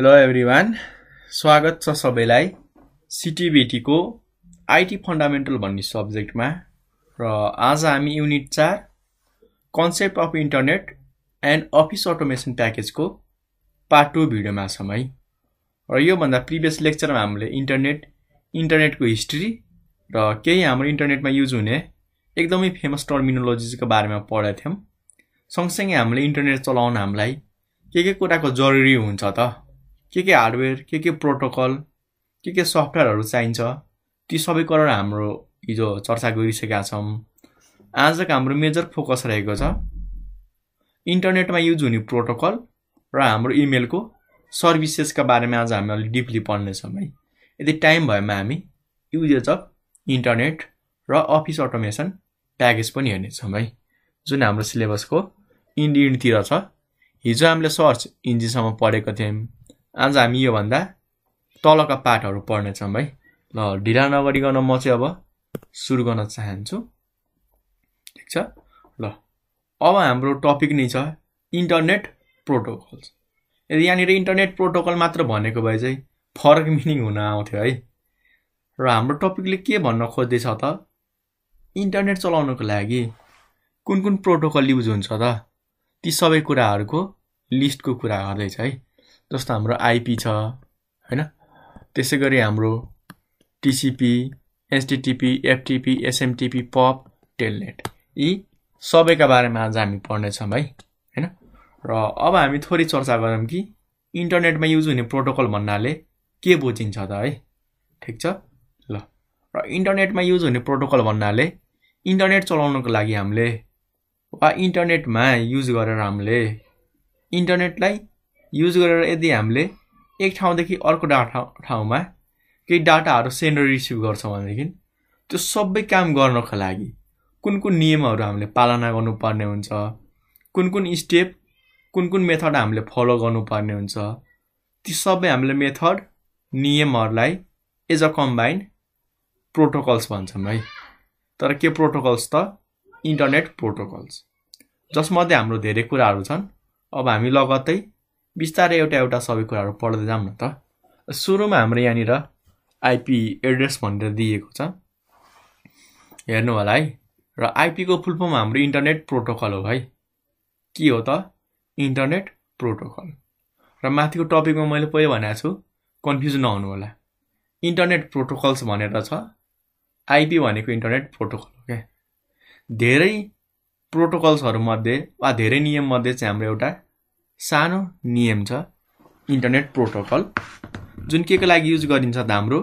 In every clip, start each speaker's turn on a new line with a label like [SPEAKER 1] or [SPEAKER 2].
[SPEAKER 1] hello everyone स्वागत छ सबैलाई सिटिबिटीको आइटी फन्डामेन्टल भन्ने सब्जेक्टमा र आज हामी युनिट चार concept of internet and office automation प्याकेजको पार्ट टू भिडियोमा छौँ है र योभन्दा प्रिभियस लेक्चरमा हामीले इन्टरनेट इन्टरनेटको हिस्ट्री र केही हाम्रो इन्टरनेटमा युज हुने एकदमै फेमस टर्मिनोलोजिजको बारेमा पढेको थियौँ सँगसँगै हामीले इन्टरनेट चलाउन हामीलाई के के कुराको जरुरी हुन्छ त के के हार्डवेयर के के प्रोटोकल के के सफ्टवेयरहरू चाहिन्छ ती सबै कुराहरू हाम्रो हिजो चर्चा गरिसकेका छौँ आजको हाम्रो मेजर फोकस रहेको छ इन्टरनेटमा युज हुने प्रोटोकल र हाम्रो इमेलको सर्भिसेसका बारेमा आज हामी अलिक डिपली पढ्नेछौँ है यदि टाइम भएमा हामी युजेज अफ इन्टरनेट र अफिस अटोमेसन प्याकेज पनि हेर्नेछौँ है जुन हाम्रो सिलेबसको इन्ड इन्डतिर छ हिजो हामीले सर्च इन्जिनसम्म पढेको थियौँ आज हामी योभन्दा तलका पाठहरू पढ्नेछौँ है ल ढिला नगरिकन म चाहिँ अब सुरु गर्न चाहन्छु ठिक छ ल अब हाम्रो टपिक नै छ इन्टरनेट प्रोटोकल्स यदि यहाँनिर इन्टरनेट प्रोटोकल मात्र भनेको भए चाहिँ फरक मिनिङ हुन आउँथ्यो है र हाम्रो टपिकले के भन्न खोज्दैछ त इन्टरनेट चलाउनको लागि कुन कुन प्रोटोकल युज हुन्छ त ती सबै कुराहरूको लिस्टको कुरा गर्दैछ है जस्तो हाम्रो आइपी छ होइन त्यसै गरी हाम्रो TCP HTTP FTP SMTP POP Telnet यी सबैका बारेमा आज हामी पढ्नेछौँ है होइन र अब हामी थोरै चर्चा गरौँ कि इन्टरनेटमा युज हुने प्रोटोकल भन्नाले के बुझिन्छ त है ठिक छ ल र इन्टरनेटमा युज हुने प्रोटोकल भन्नाले इन्टरनेट चलाउनको लागि हामीले वा इन्टरनेटमा युज गरेर हामीले इन्टरनेटलाई युज गरेर यदि हामीले एक ठाउँदेखि अर्को डाटा ठाउँमा केही डाटाहरू सेन्ड रिसिभ गर्छौँ भनेदेखि त्यो सबै काम गर्नको लागि कुन कुन नियमहरू हामीले पालना गर्नुपर्ने हुन्छ कुन कुन स्टेप कुन कुन मेथड हामीले फलो गर्नुपर्ने हुन्छ ती सबै हामीले मेथड नियमहरूलाई एज अ कम्बाइन्ड प्रोटोकल्स भन्छौँ है तर के प्रोटोकल्स त इन्टरनेट प्रोटोकल्स जसमध्ये हाम्रो धेरै कुराहरू छन् अब हामी लगत्तै बिस्तारै एउटा एउटा सबै कुराहरू पढ्दै जाऊँ न त सुरुमा हाम्रो यहाँनिर आइपी एड्रेस भनेर दिएको छ हेर्नु होला है र आइपीको फुल फर्म हाम्रो इन्टरनेट प्रोटोकल हो है के हो त इन्टरनेट प्रोटोकल र माथिको टपिकमा मैले पहिले भनेको छु कन्फ्युज नहुनु होला इन्टरनेट प्रोटोकल्स भनेर छ आइपी भनेको इन्टरनेट प्रोटोकल हो क्या धेरै प्रोटोकल्सहरूमध्ये वा धेरै नियममध्ये चाहिँ हाम्रो एउटा सानो नियम छ इन्टरनेट प्रोटोकल जुन के को लागि युज गरिन्छ त हाम्रो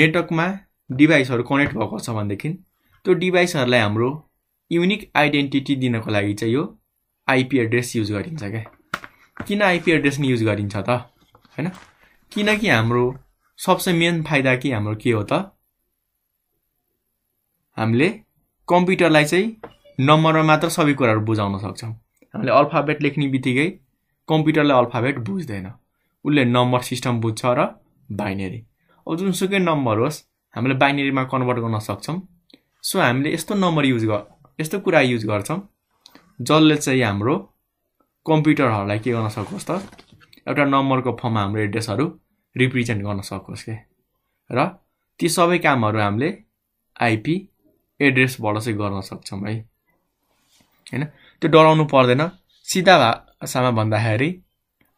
[SPEAKER 1] नेटवर्कमा डिभाइसहरू कनेक्ट भएको छ भनेदेखि त्यो डिभाइसहरूलाई हाम्रो युनिक आइडेन्टिटी दिनको लागि चाहिँ यो आइपी एड्रेस युज गरिन्छ क्या किन आइपी एड्रेस नि युज गरिन्छ त होइन किनकि हाम्रो सबसे मेन फाइदा कि हाम्रो के हो त हामीले कम्प्युटरलाई चाहिँ नम्बरमा मात्र सबै कुराहरू बुझाउन सक्छौँ हामीले अल्फाबेट लेख्ने बित्तिकै कम्प्युटरलाई अल्फाबेट बुझ्दैन उसले नम्बर सिस्टम बुझ्छ र बाइनेरी अब जुनसुकै नम्बर होस् हामीले बाइनेरीमा कन्भर्ट गर्न सक्छौँ सो हामीले यस्तो नम्बर युज गर् यस्तो कुरा युज गर्छौँ जसले चाहिँ हाम्रो कम्प्युटरहरूलाई के गर्न सकोस् त एउटा नम्बरको फर्ममा हाम्रो एड्रेसहरू रिप्रेजेन्ट गर्न सकोस् के र ती सबै कामहरू हामीले आइपी एड्रेसबाट चाहिँ गर्न सक्छौँ है होइन त्यो डराउनु पर्दैन सिधा भाषामा भन्दाखेरि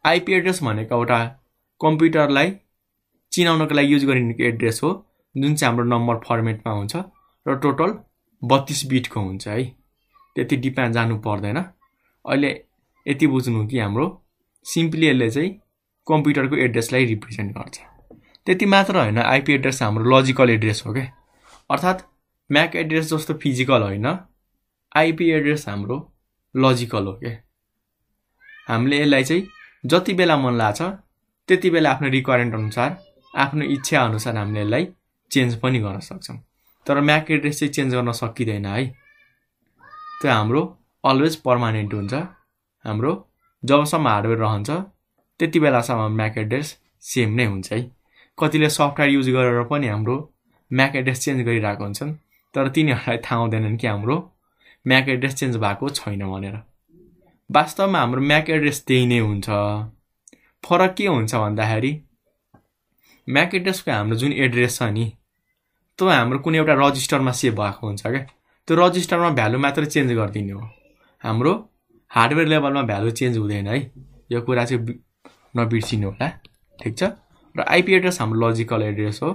[SPEAKER 1] आइपी एड्रेस भनेको एउटा कम्प्युटरलाई चिनाउनको लागि युज गरिने एड्रेस हो जुन चाहिँ हाम्रो नम्बर फर्मेटमा हुन्छ र टोटल बत्तिस बिटको हुन्छ है त्यति डिपमा जानु पर्दैन अहिले यति बुझ्नु कि हाम्रो सिम्पली यसले चाहिँ कम्प्युटरको एड्रेसलाई रिप्रेजेन्ट गर्छ त्यति मात्र होइन आइपी एड्रेस हाम्रो लजिकल एड्रेस हो क्या अर्थात् म्याक एड्रेस जस्तो फिजिकल होइन आइपी एड्रेस हाम्रो लजिकल हो के हामीले यसलाई चाहिँ जति बेला मन लाग्छ त्यति बेला आफ्नो रिक्वायरमेन्ट अनुसार आफ्नो इच्छा अनुसार हामीले यसलाई चेन्ज पनि गर्न सक्छौँ तर म्याक एड्रेस चाहिँ चेन्ज गर्न सकिँदैन है त्यो हाम्रो अलवेज पर्मानेन्ट हुन्छ हाम्रो जबसम्म हार्डवेयर रहन्छ त्यति बेलासम्म म्याक एड्रेस सेम नै हुन्छ है कतिले सफ्टवेयर युज गरेर पनि हाम्रो म्याक एड्रेस चेन्ज गरिरहेको हुन्छन् तर तिनीहरूलाई थाहा हुँदैनन् कि हाम्रो म्याक एड्रेस चेन्ज भएको छैन भनेर वास्तवमा हाम्रो म्याक एड्रेस त्यही नै हुन्छ फरक के हुन्छ भन्दाखेरि म्याक एड्रेसको हाम्रो जुन एड्रेस छ नि त्यो हाम्रो कुनै एउटा रजिस्टरमा सेभ भएको हुन्छ क्या त्यो रजिस्टरमा भ्यालु मात्र चेन्ज गरिदिने हो हाम्रो हार्डवेयर लेभलमा भ्यालु चेन्ज हुँदैन है यो कुरा चाहिँ नबिर्सिनु होला ठिक छ र आइपी एड्रेस हाम्रो लजिकल एड्रेस हो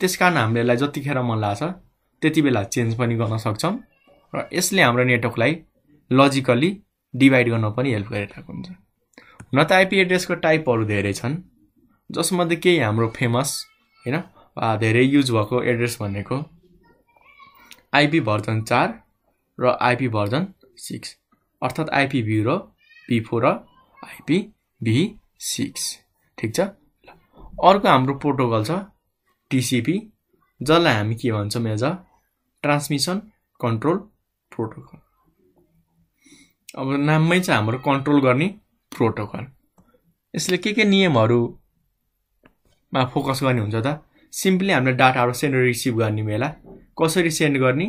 [SPEAKER 1] त्यस कारण हामीले यसलाई जतिखेर मन लाग्छ त्यति बेला चेन्ज पनि गर्न सक्छौँ र यसले हाम्रो नेटवर्कलाई लजिकल्ली डिभाइड गर्न पनि हेल्प गरिरहेको हुन्छ न त आइपी एड्रेसको टाइपहरू धेरै छन् जसमध्ये केही हाम्रो फेमस होइन धेरै युज भएको एड्रेस भनेको आइपी भर्जन चार र आइपी भर्जन सिक्स अर्थात् आइपी भ्यू र पी फोर र आइपी भी सिक्स ठिक छ अर्को हाम्रो प्रोटोकल छ टिसिपी जसलाई हामी के भन्छौँ as a transmission control protocol अब नाममै चाहिँ हाम्रो कन्ट्रोल गर्ने प्रोटोकल यसले के के नियमहरूमा फोकस गर्ने हुन्छ त सिम्पली हामीले डाटाहरू सेन्ड रिसिभ गर्ने बेला कसरी सेन्ड गर्ने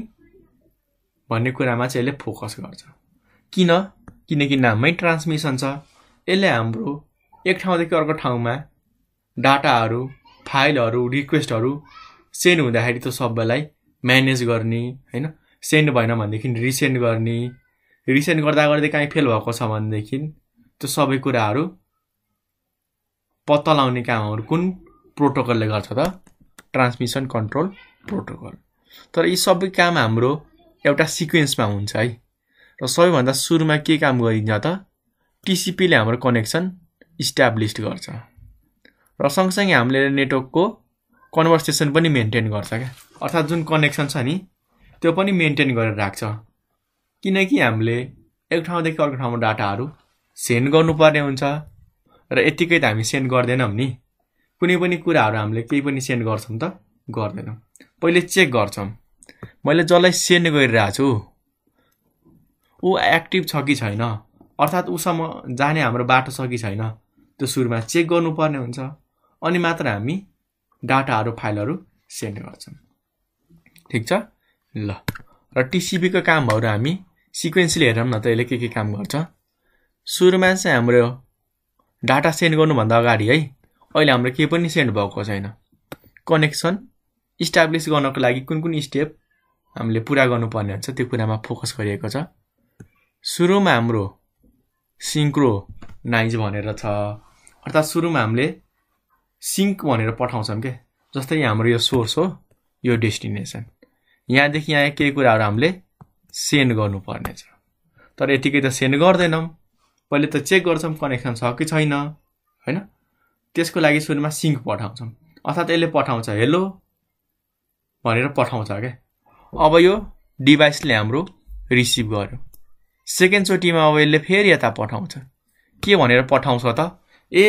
[SPEAKER 1] भन्ने कुरामा चाहिँ यसले फोकस गर्छ किन किनकि नाममै ट्रान्समिसन छ यसले हाम्रो एक ठाउँदेखि अर्को ठाउँमा डाटाहरू फाइलहरू रिक्वेस्टहरू सेन्ड हुँदाखेरि त्यो सबैलाई म्यानेज गर्ने होइन सेन्ड भएन भनेदेखि रिसेन्ड गर्ने रिसेन्ड गर्दा गर्दै काहीँ फेल भएको छ भनेदेखि त्यो सबै कुराहरू पत्ता लाउने कामहरू कुन प्रोटोकलले गर्छ त ट्रान्समिसन कन्ट्रोल प्रोटोकल तर यी सबै काम हाम्रो एउटा सिक्वेन्समा हुन्छ है र सबैभन्दा सुरुमा के काम गरिन्छ त टिसिपीले हाम्रो कनेक्सन इस्टाब्लिस गर्छ र सँगसँगै हामीले नेटवर्कको कन्भर्सेसन पनि मेन्टेन गर्छ क्या अर्थात् जुन कनेक्सन छ नि त्यो पनि मेन्टेन गरेर राख्छ किनकि हामीले एक ठाउँदेखि अर्को ठाउँमा डाटाहरू सेन्ड गर्नुपर्ने हुन्छ र यत्तिकै त हामी सेन्ड गर्दैनौँ नि कुनै पनि कुराहरू हामीले केही पनि सेन्ड गर्छौँ त गर्दैनौँ पहिले चेक गर्छौँ मैले जसलाई सेन्ड गरिरहेको छु ऊ एक्टिभ छ कि छैन अर्थात् उसम्म जाने हाम्रो बाटो छ कि छैन त्यो सुरुमा चेक गर्नुपर्ने हुन्छ अनि मात्र हामी डाटाहरू फाइलहरू सेन्ड गर्छौँ ठिक छ ल र टिसिबीको कामहरू हामी सिक्वेन्सली हेरौँ न त यसले के के काम गर्छ सुरुमा चाहिँ हाम्रो डाटा सेन्ड गर्नुभन्दा अगाडि है अहिले हाम्रो केही पनि सेन्ड भएको छैन कनेक्सन इस्टाब्लिस गर्नको लागि कुन कुन स्टेप हामीले पुरा गर्नुपर्ने हुन्छ त्यो कुरामा फोकस गरिएको छ सुरुमा हाम्रो सिङ्क्रो नाइज भनेर छ अर्थात् सुरुमा हामीले सिङ्क भनेर पठाउँछौँ के जस्तै हाम्रो यो सोर्स हो यो डेस्टिनेसन यहाँदेखि यहाँ केही कुराहरू हामीले सेन्ड गर्नुपर्नेछ तर यतिकै त सेन्ड गर्दैनौँ पहिले त चेक गर्छौँ कनेक्सन छ कि छैन होइन त्यसको लागि सुरुमा सिङ्क पठाउँछौँ अर्थात् यसले पठाउँछ हेलो भनेर पठाउँछ क्या अब यो डिभाइसले हाम्रो रिसिभ गर्यो सेकेन्डचोटिमा अब यसले फेरि यता पठाउँछ के भनेर पठाउँछ त ए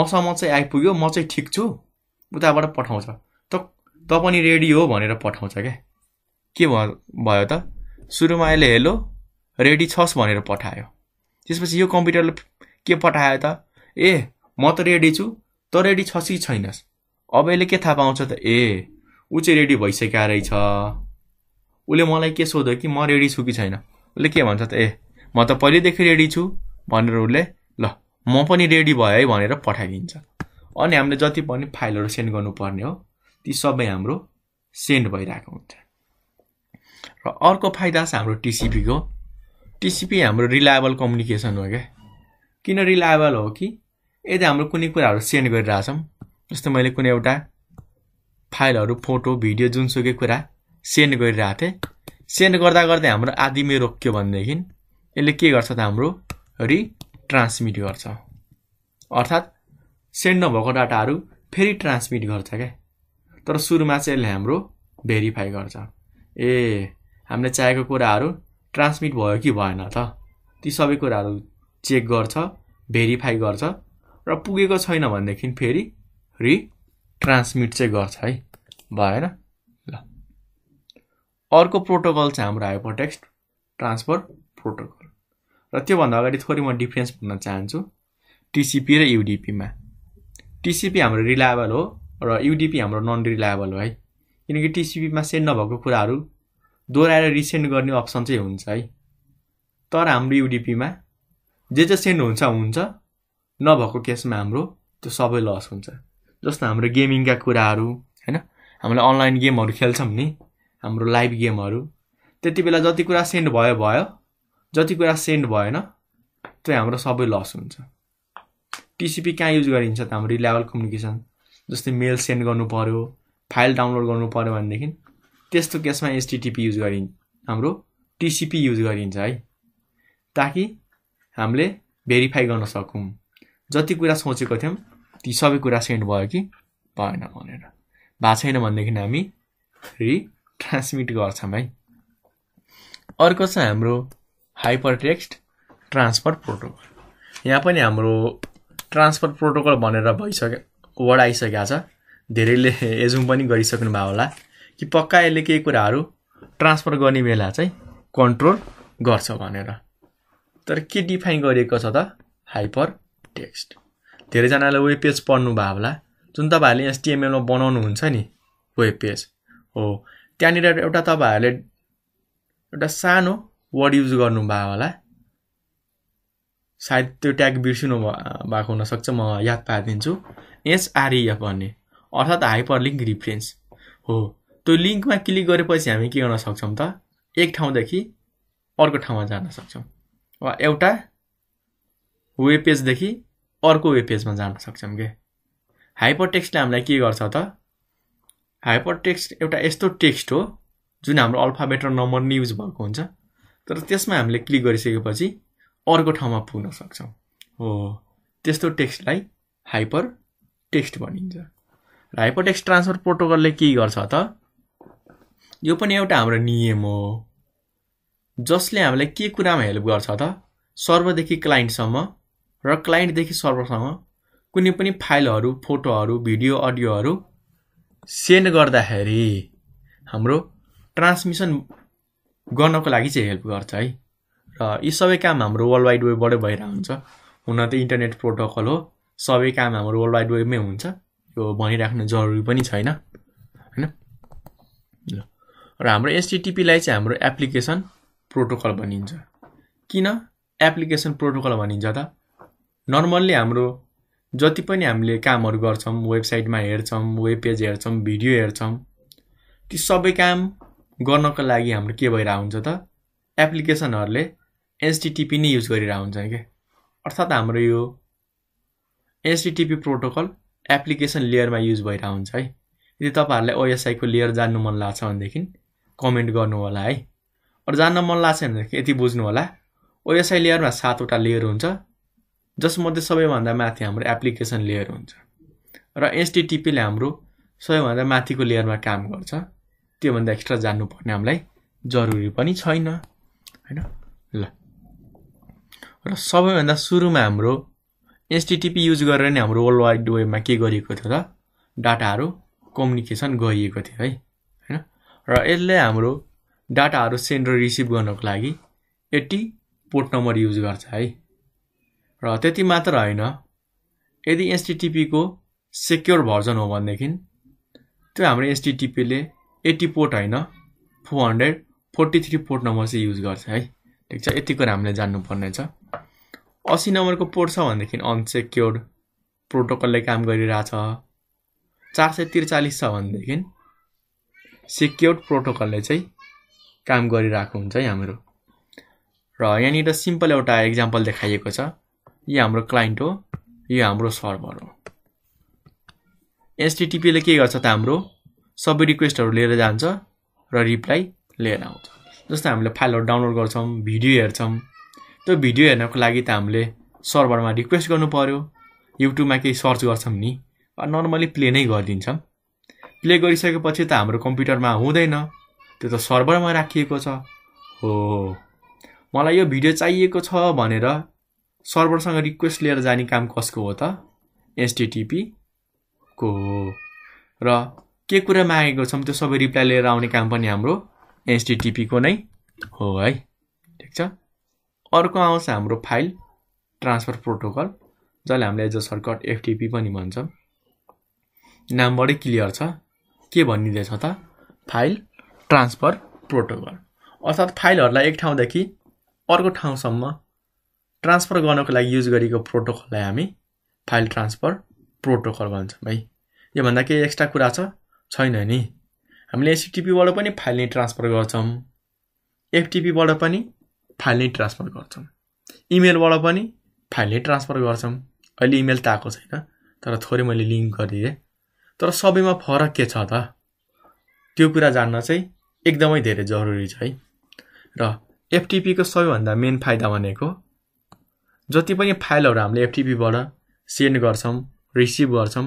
[SPEAKER 1] मसँग चाहिँ आइपुग्यो म चाहिँ ठिक छु उताबाट पठाउँछ त त पनि रेडी हो भनेर पठाउँछ क्या के भयो त सुरुमा यसले हेलो रेडी छस् भनेर पठायो त्यसपछि यो कम्प्युटरले के पठायो त ए म त रेडी छु त रेडी छस् कि छैनस् अब यसले के थाहा पाउँछ त ए ऊ चाहिँ रेडी भइसकेको रहेछ उसले मलाई के सोध्यो कि म रेडी छु कि छैन उसले के भन्छ त ए म त पहिल्यैदेखि रेडी छु भनेर उसले ल म पनि रेडी भयो है भनेर पठाइदिन्छ अनि हामीले जति पनि फाइलहरू सेन्ड गर्नुपर्ने हो ती सबै हाम्रो सेन्ड भइरहेको हुन्छ र अर्को फाइदा छ हाम्रो टिसिपीको टिसिपी हाम्रो रिलायबल कम्युनिकेसन हो क्या किन रिलायबल हो कि यदि हाम्रो कुनै कुराहरू सेन्ड गरिरहेछौँ जस्तो मैले कुनै एउटा फाइलहरू फोटो भिडियो जुनसुकै कुरा सेन्ड गरिरहेको थिएँ सेन्ड गर्दा गर्दै हाम्रो आदिमै रोक्यो भनेदेखि यसले के गर्छ त हाम्रो रिट्रान्समिट गर्छ अर्थात् सेन्ड नभएको डाटाहरू फेरि ट्रान्समिट गर्छ क्या तर सुरुमा चाहिँ यसले हाम्रो भेरिफाई गर्छ ए हामीले चाहेको कुराहरू ट्रान्समिट भयो कि भएन त ती सबै कुराहरू चेक गर्छ भेरिफाई गर्छ र पुगेको छैन भनेदेखि फेरि रि ट्रान्समिट चाहिँ गर्छ है भएन ल अर्को प्रोटोकल चाहिँ हाम्रो हाइपरटेक्स्ट ट्रान्सफर प्रोटोकल र त्योभन्दा अगाडि थोरै म डिफ्रेन्स भन्न चाहन्छु टिसिपी र युडिपीमा टिसिपी हाम्रो रिलायबल हो र युडिपी हाम्रो नन रिलायबल हो है किनकि टिसिपीमा सेन्ड नभएको कुराहरू दोहोऱ्याएर रिसेन्ड गर्ने अप्सन चाहिँ हुन्छ है तर हाम्रो युडिपीमा जे जे सेन्ड हुन्छ हुन्छ नभएको केसमा हाम्रो त्यो सबै लस हुन्छ जस्तो हाम्रो गेमिङका कुराहरू होइन हामीले अनलाइन गेमहरू खेल्छौँ नि हाम्रो लाइभ गेमहरू त्यति बेला जति कुरा सेन्ड भयो भयो जति कुरा सेन्ड भएन त्यो हाम्रो सबै लस हुन्छ टिसिपी कहाँ युज गरिन्छ त हाम्रो रिलायबल कम्युनिकेसन जस्तै मेल सेन्ड गर्नु पऱ्यो फाइल डाउनलोड गर्नु पऱ्यो भनेदेखि त्यस्तो केसमा एसटिटिपी युज गरि हाम्रो टिसिपी युज गरिन्छ है ताकि हामीले भेरिफाई गर्न सकौँ जति कुरा सोचेको थियौँ ती सबै कुरा सेन्ड भयो कि भएन भनेर भएको छैन भनेदेखि हामी ट्रान्समिट गर्छौँ है अर्को छ हाम्रो हाइपर टेक्स्ट ट्रान्सफर प्रोटोकल यहाँ पनि हाम्रो ट्रान्सफर प्रोटोकल भनेर भइसक्यो वर्ड आइसकेको छ धेरैले एजुम पनि गरिसक्नु भयो होला कि पक्का यसले केही कुराहरू ट्रान्सफर गर्ने बेला चाहिँ कन्ट्रोल गर्छ भनेर तर के डिफाइन गरिएको छ त हाइपर टेक्स्ट धेरैजनाले वेब पेज पढ्नु भयो होला जुन तपाईँहरूले एसटिएमएलमा हुन्छ नि वेब पेज हो त्यहाँनिर एउटा तपाईँहरूले एउटा सानो वर्ड युज गर्नुभयो होला सायद त्यो ट्याग बिर्सिनु भएको हुनसक्छ म याद पारिदिन्छु एसआरइएफ भन्ने अर्थात् हाइपर लिङ्क रिफरेन्स हो त्यो लिङ्कमा क्लिक गरेपछि हामी के गर्न सक्छौँ त एक ठाउँदेखि अर्को ठाउँमा जान सक्छौँ वा एउटा वेब पेजदेखि अर्को वेब पेजमा जान सक्छौँ के हाइपर टेक्स्टले हामीलाई के गर्छ त हाइपर टेक्स्ट एउटा यस्तो टेक्स्ट हो जुन हाम्रो अल्फाबेट र नम्बर नै युज भएको हुन्छ तर त्यसमा हामीले क्लिक गरिसकेपछि अर्को ठाउँमा पुग्न सक्छौँ हो त्यस्तो टेक्स्टलाई हाइपर टेक्स्ट भनिन्छ र हाइपरटेक्स्ट ट्रान्सफर प्रोटोकलले के गर्छ त यो पनि एउटा हाम्रो नियम हो जसले हामीलाई के कुरामा हेल्प गर्छ त सर्भरदेखि क्लाइन्टसम्म र क्लाइन्टदेखि सर्भरसम्म कुनै पनि फाइलहरू फोटोहरू भिडियो अडियोहरू सेन्ड गर्दाखेरि हाम्रो ट्रान्समिसन गर्नको लागि चाहिँ हेल्प गर्छ है र यी सबै काम हाम्रो वर्ल्ड वाइड वेबबाटै भइरहेको हुन्छ हुन त इन्टरनेट प्रोटोकल हो सबै काम हाम्रो वर्ल्ड वाइड वेबमै हुन्छ यो भनिराख्नु जरुरी पनि छैन होइन ल र हाम्रो एसटिटिपीलाई चाहिँ हाम्रो एप्लिकेसन प्रोटोकल भनिन्छ किन एप्लिकेसन प्रोटोकल भनिन्छ त नर्मल्ली हाम्रो जति पनि हामीले कामहरू गर्छौँ वेबसाइटमा हेर्छौँ वेब पेज हेर्छौँ भिडियो हेर्छौँ ती सबै काम गर्नको लागि हाम्रो के भइरहेको हुन्छ त एप्लिकेसनहरूले एसटिटिपी नै युज गरिरहेको हुन्छ क्या अर्थात् हाम्रो यो एचडिटिपी प्रोटोकल एप्लिकेसन लेयरमा युज भइरहेको हुन्छ है यदि तपाईँहरूलाई ओएसआईको लेयर जान्नु मन लाग्छ भनेदेखि कमेन्ट गर्नु होला है अरू जान्न मन लाग्छ भनेदेखि यति बुझ्नु होला ओएसआई लेयरमा सातवटा लेयर हुन्छ जसमध्ये सबैभन्दा माथि हाम्रो एप्लिकेसन लेयर हुन्छ र एचटिटिपीले हाम्रो सबैभन्दा माथिको लेयरमा काम गर्छ त्योभन्दा एक्स्ट्रा जान्नुपर्ने हामीलाई जरुरी पनि छैन होइन ल र सबैभन्दा सुरुमा हाम्रो एसटिटिपी युज गरेर नै हाम्रो वर्ल्ड वाइड वेबमा के गरिएको थियो त डाटाहरू कम्युनिकेसन गरिएको थियो है होइन र यसले हाम्रो डाटाहरू सेन्ड र रिसिभ गर्नको लागि एट्टी पोर्ट नम्बर युज गर्छ है र त्यति मात्र होइन यदि एसटिटिपीको सेक्योर भर्जन हो भनेदेखि त्यो हाम्रो एसटिटिपीले एट्टी पोर्ट होइन four hundred forty three port number चाहिँ युज गर्छ है ठिक छ यतिको हामीले छ असी नम्बरको पोर्ट छ भनेदेखि अनसेक्योर्ड प्रोटोकलले काम गरिरहेछ चार सय त्रिचालिस छ भनेदेखि सेक्योर्ड प्रोटोकलले चाहिँ काम गरिरहेको हुन्छ है हाम्रो र यहाँनिर सिम्पल एउटा इक्जाम्पल देखाइएको छ यो हाम्रो क्लाइन्ट हो यो हाम्रो सर्भर हो एसटिटिपीले के गर्छ त हाम्रो सबै रिक्वेस्टहरू लिएर जान्छ र रिप्लाई लिएर आउँछ जस्तै हामीले फाइलहरू डाउनलोड गर्छौँ भिडियो हेर्छौँ त्यो भिडियो हेर्नको लागि त हामीले सर्भरमा रिक्वेस्ट गर्नु पऱ्यो युट्युबमा केही सर्च गर्छौँ नि नर्मली प्ले नै गरिदिन्छौँ प्ले गरिसकेपछि त हाम्रो कम्प्युटरमा हुँदैन त्यो त सर्भरमा राखिएको छ हो मलाई यो भिडियो चाहिएको छ भनेर सर्भरसँग रिक्वेस्ट लिएर जाने काम कसको हो त एसटिटिपीको हो र के कुरा मागेको छौँ त्यो सबै रिप्लाई लिएर आउने काम पनि हाम्रो एसटिटिपीको नै हो है ठिक छ अर्को आउँछ हाम्रो फाइल ट्रान्सफर प्रोटोकल जसले हामीले एज अ सर्कट एफटिपी पनि भन्छौँ नामबाटै क्लियर छ के भनिँदैछ त फाइल ट्रान्सफर प्रोटोकल अर्थात् फाइलहरूलाई एक ठाउँदेखि अर्को ठाउँसम्म ट्रान्सफर गर्नको लागि युज गरेको प्रोटोकललाई हामी फाइल ट्रान्सफर प्रोटोकल भन्छौँ है योभन्दा केही एक्स्ट्रा कुरा छ छैन नि हामीले एसिटिपीबाट पनि फाइल नै ट्रान्सफर गर्छौँ एफटिपीबाट पनि फाइल नै ट्रान्सफर गर्छौँ इमेलबाट पनि फाइल नै ट्रान्सफर गर्छौँ अहिले इमेल त आएको छैन तर थोरै मैले लिङ्क गरिदिएँ तर सबैमा फरक के छ त त्यो कुरा जान्न चाहिँ एकदमै धेरै जरुरी छ है र एफटिपीको सबैभन्दा मेन फाइदा भनेको जति पनि फाइलहरू हामीले एफटिपीबाट सेन्ड गर्छौँ रिसिभ गर्छौँ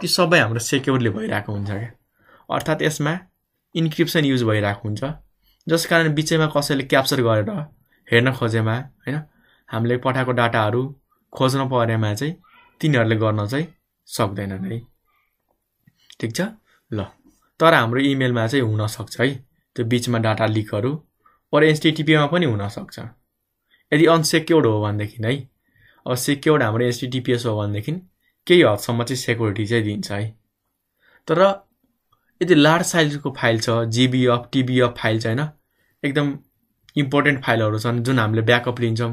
[SPEAKER 1] ती सबै हाम्रो सेक्योरली भइरहेको हुन्छ क्या अर्थात् यसमा इन्क्रिप्सन युज भइरहेको हुन्छ जस कारण बिचैमा कसैले क्याप्चर गरेर हेर्न खोजेमा होइन हामीले पठाएको डाटाहरू खोज्न परेमा चाहिँ तिनीहरूले गर्न चाहिँ सक्दैनन् है ठिक छ ल तर हाम्रो इमेलमा चाहिँ हुनसक्छ है त्यो बिचमा डाटा लिकहरू पर एनसिटिटिपीमा पनि हुनसक्छ यदि अनसेक्योर्ड हो भनेदेखि है अब सेक्योर्ड हाम्रो एनसिटिटिपिएस हो भनेदेखि केही हदसम्म चाहिँ सेक्युरिटी चाहिँ दिन्छ है तर यदि लार्ज साइजको फाइल छ GB of TB of file छ होइन एकदम इम्पोर्टेन्ट फाइलहरू छन् जुन हामीले ब्याकअप लिन्छौँ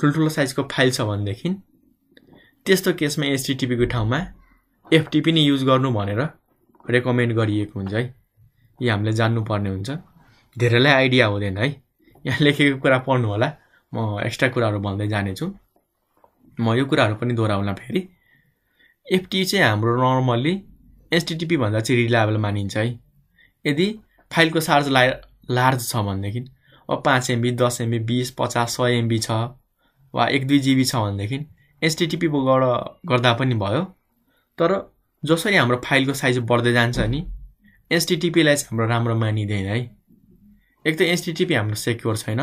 [SPEAKER 1] ठुल्ठुलो साइजको फाइल छ भनेदेखि त्यस्तो केसमा एसटिटिपीको ठाउँमा एफटिपी नै युज गर्नु भनेर रेकमेन्ड गरिएको हुन्छ है यो हामीले जान्नुपर्ने हुन्छ धेरैलाई आइडिया हुँदैन है यहाँ लेखेको कुरा पढ्नु होला म एक्स्ट्रा कुराहरू भन्दै जानेछु म यो कुराहरू पनि दोहोऱ्याउला फेरि एफटी चाहिँ हाम्रो नर्मल्ली एसटिटिपी भन्दा चाहिँ रिलायबल मानिन्छ है यदि फाइलको सार्ज ला लार्ज छ भनेदेखि अब पाँच एमबी दस एमबी बिस पचास सय एमबी छ वा एक दुई जिबी छ भनेदेखि एसटिटिपीबाट गर्दा पनि भयो तर जसरी हाम्रो फाइलको साइज बढ्दै जान्छ नि एसटिटिपीलाई चाहिँ हाम्रो राम्रो मानिँदैन है एक त एसटिटिपी हाम्रो सेक्योर छैन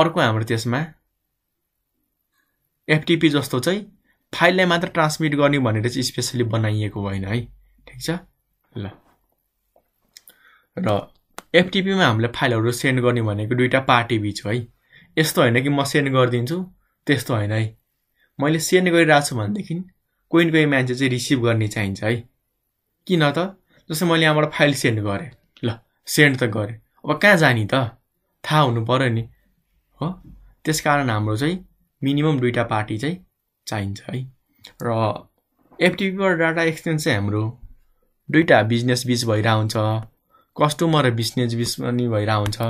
[SPEAKER 1] अर्को हाम्रो त्यसमा एफटिपी जस्तो चाहिँ फाइललाई मात्र ट्रान्समिट गर्ने भनेर चाहिँ स्पेसली बनाइएको होइन है ठिक छ ल र एफटिपीमा हामीले फाइलहरू सेन्ड गर्ने भनेको दुइटा पार्टी बिच हो है यस्तो होइन कि म सेन्ड गरिदिन्छु त्यस्तो होइन है मैले सेन्ड गरिरहेको छु भनेदेखि कोही न कोही मान्छे चाहिँ रिसिभ गर्ने चाहिन्छ है किन त जस्तै मैले यहाँबाट फाइल सेन्ड गरेँ ल सेन्ड त गरेँ अब कहाँ जाने त थाहा हुनु पऱ्यो नि हो त्यस कारण हाम्रो चाहिँ मिनिमम दुइटा पार्टी चाहिँ चाहिन्छ है र एफटिपीबाट डाटा एक्सचेन्ज चाहिँ हाम्रो दुइटा बिजनेस बिच भइरहन्छ कस्टमर र बिजनेस बिच पनि भइरहेको हुन्छ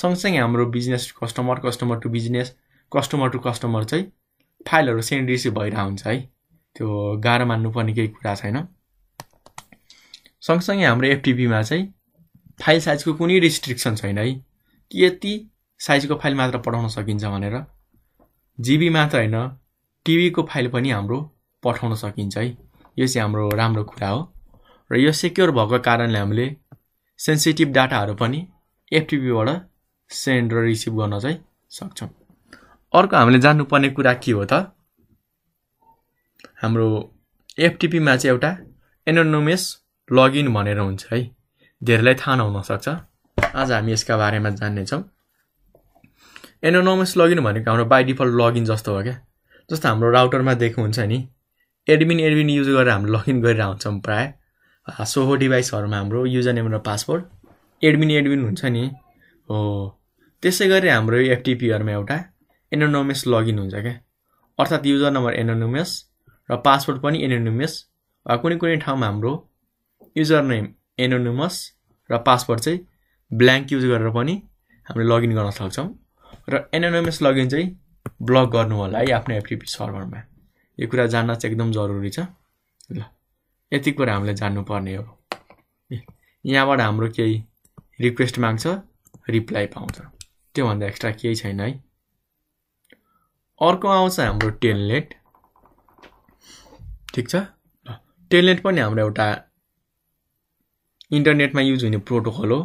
[SPEAKER 1] सँगसँगै हाम्रो business customer customer to business customer to customer चाहिँ फाइलहरू सेन्ड रिसिभ भइरहेको हुन्छ है त्यो गाह्रो मान्नुपर्ने केही कुरा छैन सँगसँगै हाम्रो एफटिपीमा चाहिँ फाइल साइजको कुनै रेस्ट्रिक्सन छैन है कि यति साइजको फाइल मात्र पठाउन सकिन्छ भनेर जिबी मात्र होइन टिभीको फाइल पनि हाम्रो पठाउन सकिन्छ है यो चाहिँ हाम्रो राम्रो कुरा हो र यो सेक्योर भएको कारणले हामीले सेन्सिटिभ डाटाहरू पनि एफटिपीबाट सेन्ड र रिसिभ गर्न चाहिँ सक्छौँ अर्को हामीले जान्नुपर्ने कुरा के हो त हाम्रो एफटिपीमा चाहिँ एउटा एनोनोमियस लगइन भनेर हुन्छ है धेरैलाई थाहा नहुन सक्छ आज हामी यसका बारेमा जान्नेछौँ एनोनोमस लगइन भनेको हाम्रो बाई डिफल्ट लगइन जस्तो हो क्या जस्तो हाम्रो राउटरमा दिएको हुन्छ नि एडमिन एडमिन युज गरेर हामी लगइन गरिरहन्छौँ प्रायः सोहो डिभाइसहरूमा हाम्रो युजर नेम र पासवर्ड एडमिन एडमिन हुन्छ नि हो त्यसै गरी हाम्रो एफटिपीहरूमा एउटा एनोनोमियस लगइन हुन्छ क्या अर्थात् युजर नम्बर एनोनोमियस र पासवर्ड पनि एनोनोमियस वा कुनै कुनै ठाउँमा हाम्रो युजर नेम एनोनोमस र पासवर्ड चाहिँ ब्ल्याङ्क युज गरेर पनि हामीले लगइन गर्न सक्छौँ र एनोनोमियस लगइन चाहिँ ब्लक गर्नु होला है आफ्नो एफटिपी सर्भरमा यो कुरा जान्न चाहिँ एकदम जरुरी छ ल यति कुरा हामीले जान्नुपर्ने हो यहाँबाट हाम्रो केही रिक्वेस्ट माग्छ रिप्लाई पाउँछ त्योभन्दा एक्स्ट्रा केही छैन है अर्को आउँछ हाम्रो टेनलेट ठिक छ टेलनेट पनि हाम्रो एउटा इन्टरनेटमा युज हुने प्रोटोकल हो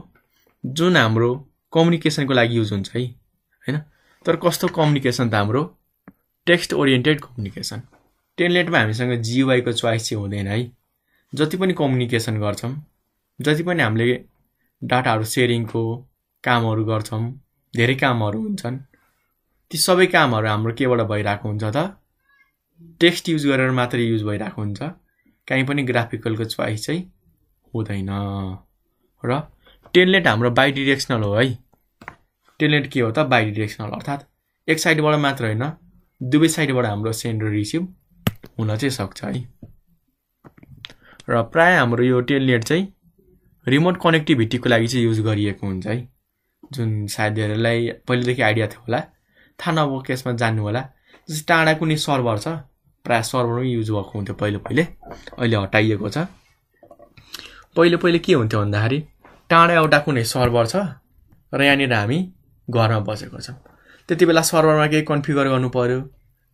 [SPEAKER 1] जुन हाम्रो कम्युनिकेसनको लागि युज हुन्छ है होइन तर कस्तो कम्युनिकेसन त हाम्रो टेक्स्ट ओरिएन्टेड कम्युनिकेसन टेलनेटमा हामीसँग जिवाईको चोइस चाहिँ हुँदैन है जति पनि कम्युनिकेसन गर्छौँ जति पनि हामीले डाटाहरू सेयरिङको कामहरू गर्छौँ धेरै कामहरू हुन्छन् ती सबै कामहरू हाम्रो केबाट भइरहेको हुन्छ त टेक्स्ट युज गरेर मात्रै युज भइरहेको हुन्छ काहीँ पनि ग्राफिकलको चोइस चाहिँ हुँदैन र टेलनेट हाम्रो बाइडिरेक्सनल हो है टेलनेट के हो त बाइडिरेक्सनल अर्थात् एक साइडबाट मात्र होइन दुवै साइडबाट हाम्रो सेन्ड र रिसिभ हुन चाहिँ सक्छ है र प्रायः हाम्रो यो टेलनेट चाहिँ रिमोट कनेक्टिभिटीको लागि चाहिँ युज गरिएको हुन्छ है जुन साथीहरूलाई पहिलेदेखि आइडिया थियो होला थाहा नभएको केसमा जान्नु होला जस्तै टाढा कुनै सर्भर छ प्रायः सर्भरमै युज भएको हुन्थ्यो पहिले पहिले अहिले हटाइएको छ पहिले पहिले के हुन्थ्यो भन्दाखेरि टाढा एउटा कुनै सर्भर छ र यहाँनिर हामी घरमा बसेको छौँ त्यति बेला सर्भरमा केही कन्फिगर गर्नु पऱ्यो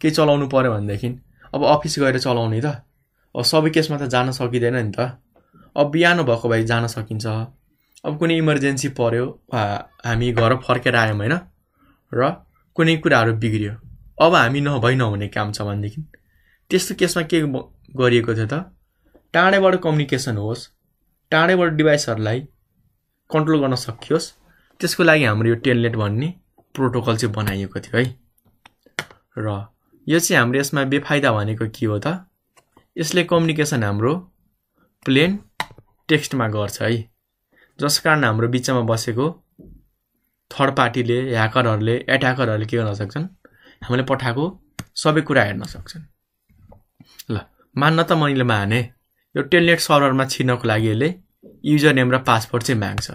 [SPEAKER 1] केही चलाउनु पऱ्यो भनेदेखि अब अफिस गएर चलाउने त अब सबै केसमा त जान सकिँदैन नि त अब बिहान भएको भए जान सकिन्छ अब कुनै इमर्जेन्सी पऱ्यो वा हामी घर फर्केर आयौँ होइन र कुनै कुराहरू बिग्रियो अब हामी नभइ नहुने काम छ भनेदेखि त्यस्तो केसमा के गरिएको थियो त टाढैबाट कम्युनिकेसन होस् टाढैबाट डिभाइसहरूलाई कन्ट्रोल गर्न सकियोस् त्यसको लागि हाम्रो यो टेलनेट भन्ने प्रोटोकल चाहिँ बनाइएको थियो है र यो चाहिँ हाम्रो यसमा बेफाइदा भनेको के हो त यसले कम्युनिकेसन हाम्रो प्लेन टेक्स्टमा गर्छ है जस कारण हाम्रो बिचमा बसेको थर्ड पार्टीले ह्याकरहरूले एट्याकरहरूले के गर्न सक्छन् हामीले पठाएको सबै कुरा हेर्न सक्छन् ल मान्न त मैले माने यो टेलनेट सर्भरमा छिर्नको लागि यसले युजर नेम र पासवर्ड चाहिँ माग्छ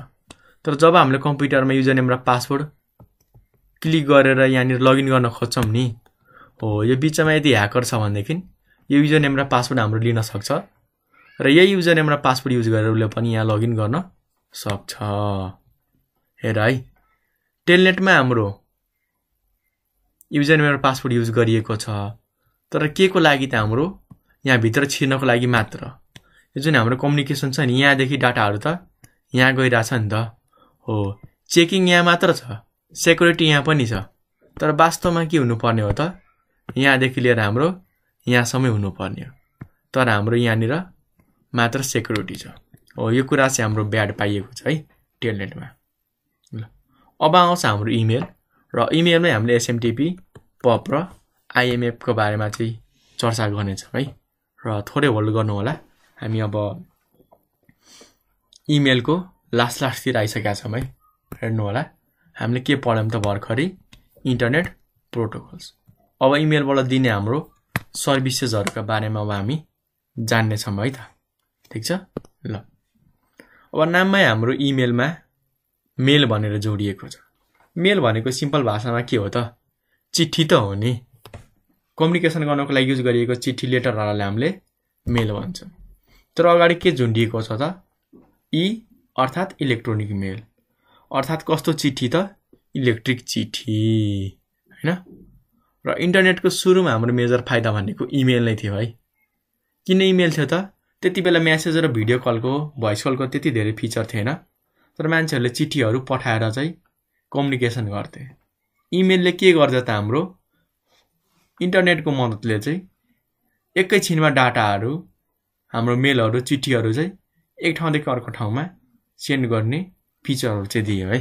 [SPEAKER 1] तर जब हामीले कम्प्युटरमा युजर नेम र पासवर्ड क्लिक गरेर यहाँनिर लगइन गर्न खोज्छौँ नि हो यो बिचमा यदि ह्याकर छ भनेदेखि यो युजर नेम र पासवर्ड हाम्रो लिन सक्छ र यही युजर नेम र पासवर्ड युज गरेर उसले पनि यहाँ लगइन गर्न सक्छ हेर है टेलनेटमा हाम्रो युजर नेम र पासवर्ड युज गरिएको छ तर के को लागि त हाम्रो यहाँभित्र छिर्नको लागि मात्र यो जुन हाम्रो कम्युनिकेसन छ नि यहाँदेखि डाटाहरू त यहाँ गइरहेछ नि त हो चेकिङ यहाँ मात्र छ सेक्युरिटी यहाँ पनि छ तर वास्तवमा के हुनुपर्ने हो त यहाँदेखि लिएर हाम्रो यहाँसम्मै हुनुपर्ने हो तर हाम्रो यहाँनिर मात्र सेक्युरिटी छ हो यो कुरा चाहिँ हाम्रो ब्याड पाइएको छ है टेलनेटमा ल अब आउँछ हाम्रो इमेल र इमेलमै हामीले एसएमटिपी पप र आइएमएफको बारेमा चाहिँ चर्चा गर्नेछौँ है र थोरै होल्ड गर्नु होला हामी अब इमेलको लास्ट लास्टतिर आइसकेका छौँ है हेर्नु होला हामीले के पढ्यौँ त भर्खरै इन्टरनेट प्रोटोकल्स अब इमेलबाट दिने हाम्रो सर्भिसेसहरूका बारेमा अब हामी जान्नेछौँ है त ठिक छ ल अब नाममै हाम्रो इमेलमा मेल भनेर जोडिएको छ मेल भनेको सिम्पल भाषामा के हो त चिठी त हो नि कम्युनिकेसन गर्नको लागि युज गरिएको चिठी लेटरहरूलाई हामीले मेल भन्छौँ तर अगाडि के झुन्डिएको छ त इ अर्थात् इलेक्ट्रोनिक मेल अर्थात् कस्तो चिठी त इलेक्ट्रिक चिठी होइन र इन्टरनेटको सुरुमा हाम्रो मेजर फाइदा भनेको इमेल नै थियो है किन इमेल थियो त त्यति बेला म्यासेज र भिडियो कलको भोइस कलको त्यति धेरै फिचर थिएन तर मान्छेहरूले चिठीहरू पठाएर चाहिँ कम्युनिकेसन गर्थे इमेलले के गर्छ त हाम्रो इन्टरनेटको मद्दतले चाहिँ एकैछिनमा डाटाहरू हाम्रो मेलहरू चिठीहरू चाहिँ एक ठाउँदेखि अर्को ठाउँमा सेन्ड गर्ने फिचरहरू चाहिँ दियो है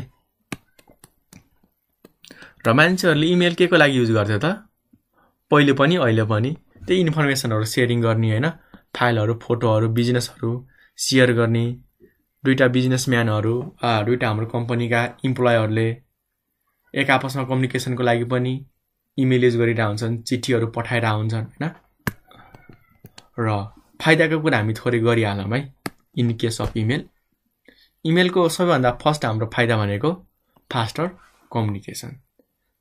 [SPEAKER 1] र मान्छेहरूले इमेल के को लागि युज गर्थ्यो त पहिले पनि अहिले पनि त्यही इन्फर्मेसनहरू सेयरिङ गर्ने होइन फाइलहरू फोटोहरू बिजनेसहरू सेयर गर्ने दुइटा बिजनेसम्यानहरू दुइटा हाम्रो कम्पनीका इम्प्लोयहरूले एक आपसमा कम्युनिकेसनको लागि पनि इमेल युज गरिरहेका हुन्छन् चिठीहरू पठाइरहेका हुन्छन् होइन र फाइदाको कुरा हामी थोरै गरिहालौँ है इन केस अफ इमेल इमेलको सबैभन्दा फर्स्ट हाम्रो फाइदा भनेको फास्टर कम्युनिकेसन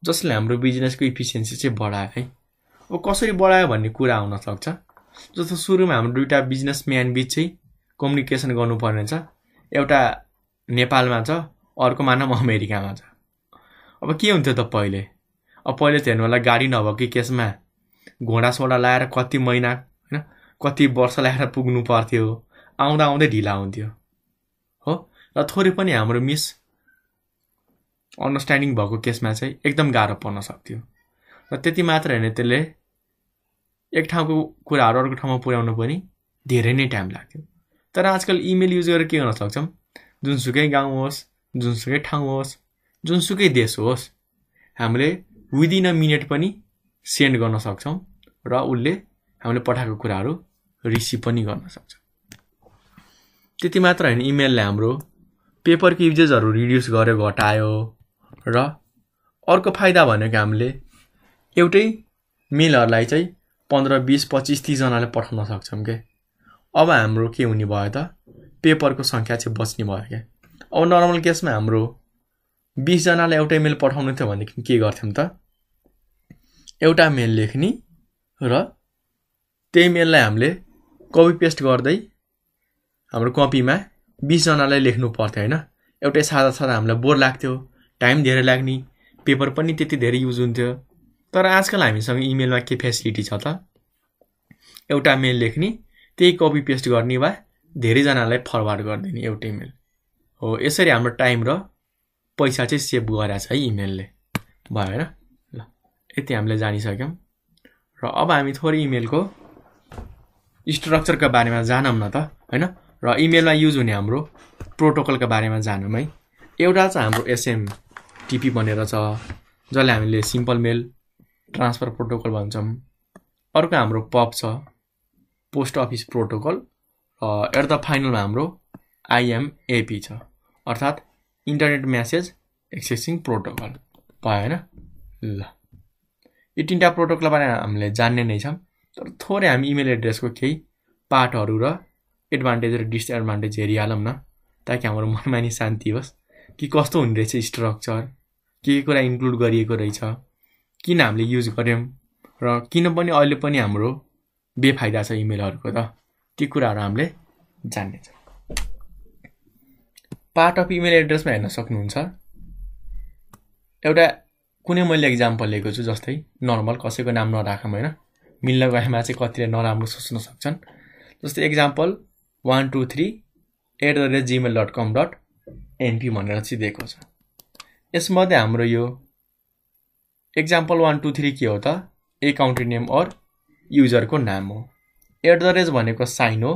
[SPEAKER 1] जसले हाम्रो बिजनेसको इफिसियन्सी चाहिँ बढायो है अब कसरी बढायो भन्ने कुरा सक्छ जस्तो सुरुमा हाम्रो दुइटा बिजनेसम्यान बिच चाहिँ कम्युनिकेसन गर्नुपर्ने छ एउटा नेपालमा छ अर्को मानव अमेरिकामा छ अब के हुन्थ्यो त पहिले अब पहिले त हेर्नु होला गाडी नभएकै केसमा घोडासोडा लाएर कति महिना होइन कति वर्ष लाएर पुग्नु पर्थ्यो आउँदा आउँदै ढिला हुन्थ्यो हो र थोरै पनि हाम्रो मिस अन्डरस्ट्यान्डिङ भएको केसमा चाहिँ एकदम गाह्रो पर्न सक्थ्यो र त्यति मात्र होइन त्यसले एक ठाउँको कुराहरू अर्को ठाउँमा पुर्याउनु पनि धेरै नै टाइम लाग्थ्यो तर आजकल इमेल युज गरेर के गर्न सक्छौँ जुनसुकै गाउँ होस् जुनसुकै ठाउँ होस् जुनसुकै देश होस् हामीले विदिन अ मिनट पनि सेन्ड गर्न सक्छौँ र उसले हामीले पठाएको कुराहरू रिसिभ पनि गर्न सक्छ त्यति मात्र होइन इमेलले हाम्रो पेपरको युजेसहरू रिड्युस गर्यो घटायो र अर्को फाइदा भनेको हामीले एउटै मेलहरूलाई चाहिँ पन्ध्र बिस पच्चिस तिसजनालाई पठाउन सक्छौँ क्या अब हाम्रो के हुने भयो त पेपरको सङ्ख्या चाहिँ बच्ने भयो क्या अब नर्मल केसमा हाम्रो बिसजनालाई एउटै मेल पठाउनु थियो भनेदेखि के गर्थ्यौँ त एउटा मेल लेख्ने र त्यही मेललाई हामीले कपी पेस्ट गर्दै हाम्रो कपीमा बिसजनालाई लेख्नु पर्थ्यो होइन एउटै सादा सादा हामीलाई बोर लाग्थ्यो टाइम धेरै लाग्ने पेपर पनि त्यति धेरै युज हुन्थ्यो तर आजकल हामीसँग इमेलमा के फेसिलिटी छ त एउटा मेल लेख्ने त्यही कपी पेस्ट गर्ने वा धेरैजनालाई फरवार्ड गरिदिने एउटै मेल हो यसरी हाम्रो टाइम र पैसा चाहिँ सेभ गराएको है इमेलले भएर ल यति हामीले जानिसक्यौँ र अब हामी थोरै इमेलको स्ट्रक्चरको बारेमा जानौँ न त होइन र इमेलमा युज हुने हाम्रो प्रोटोकलको बारेमा जानौँ है एउटा छ हाम्रो एसएम टिपी भनेर छ जसले हामीले सिम्पल मेल ट्रान्सफर प्रोटोकल भन्छौँ अर्को हाम्रो पप छ पोस्ट अफिस प्रोटोकल र एट द फाइनलमा हाम्रो आइएमएपी छ अर्थात् इन्टरनेट म्यासेज एक्सेसिङ प्रोटोकल भयो होइन ल यी तिनवटा प्रोटोकलबारे हामीले जान्ने नै छौँ तर थोरै हामी इमेल एड्रेसको केही पार्टहरू र एडभान्टेज र डिसएडभान्टेज हेरिहालौँ न ताकि हाम्रो मनमानी शान्ति होस् कि कस्तो हुने रहेछ स्ट्रक्चर के कुरा इन्क्लुड गरिएको रहेछ किन हामीले युज गऱ्यौँ र किन पनि अहिले पनि हाम्रो बेफाइदा छ इमेलहरूको त ती कुराहरू हामीले जान्नेछ पार्ट अफ इमेल एड्रेसमा हेर्न सक्नुहुन्छ एउटा कुनै मैले इक्जाम्पल लिएको छु जस्तै नर्मल कसैको नाम नराखौँ होइन मिल्न गएमा चाहिँ कतिले नराम्रो सोच्न सक्छन् जस्तै example one two three at the rate Gmail dot com dot NP भनेर चाहिँ दिएको छ यसमध्ये हाम्रो यो एक्जाम्पल वान टू थ्री के हो त एकाउन्ट नेम अर युजरको नाम हो एट द रेज भनेको साइन हो